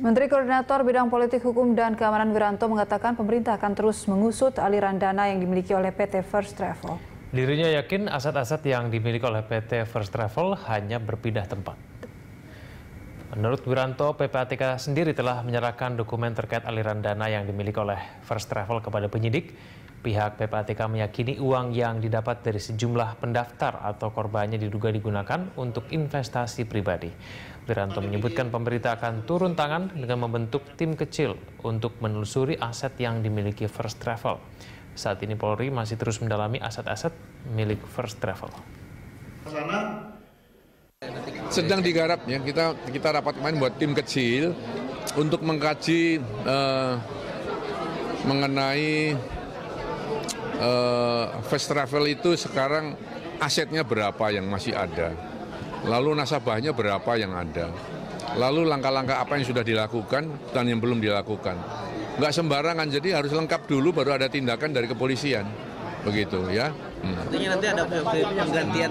Menteri Koordinator Bidang Politik Hukum dan Keamanan Wiranto mengatakan pemerintah akan terus mengusut aliran dana yang dimiliki oleh PT First Travel. Dirinya yakin aset-aset yang dimiliki oleh PT First Travel hanya berpindah tempat. Menurut Wiranto, PPATK sendiri telah menyerahkan dokumen terkait aliran dana yang dimiliki oleh First Travel kepada penyidik Pihak PPATK meyakini uang yang didapat dari sejumlah pendaftar atau korbannya diduga digunakan untuk investasi pribadi. Wiranto menyebutkan pemerintah akan turun tangan dengan membentuk tim kecil untuk menelusuri aset yang dimiliki First Travel. Saat ini Polri masih terus mendalami aset-aset milik First Travel. Sedang digarap ya, kita kita rapat kemarin buat tim kecil untuk mengkaji uh, mengenai uh, travel itu sekarang asetnya berapa yang masih ada, lalu nasabahnya berapa yang ada, lalu langkah-langkah apa yang sudah dilakukan dan yang belum dilakukan. Nggak sembarangan, jadi harus lengkap dulu baru ada tindakan dari kepolisian. Begitu ya. Hmm. Artinya nanti ada penggantian.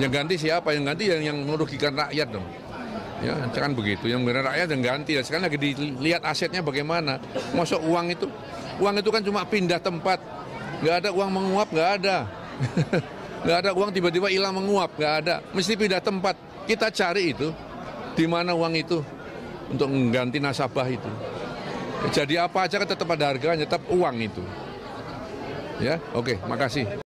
Yang ganti siapa? Yang ganti yang, yang merugikan rakyat dong. Ya, kan begitu. Yang benar rakyat yang ganti. Dan sekarang lagi dilihat asetnya bagaimana. Masuk uang itu. Uang itu kan cuma pindah tempat nggak ada uang menguap, nggak ada. nggak ada uang tiba-tiba hilang menguap, nggak ada. Mesti pindah tempat. Kita cari itu, di mana uang itu untuk mengganti nasabah itu. Jadi apa aja kan tetap ada harganya, tetap uang itu. Ya, oke, okay, makasih.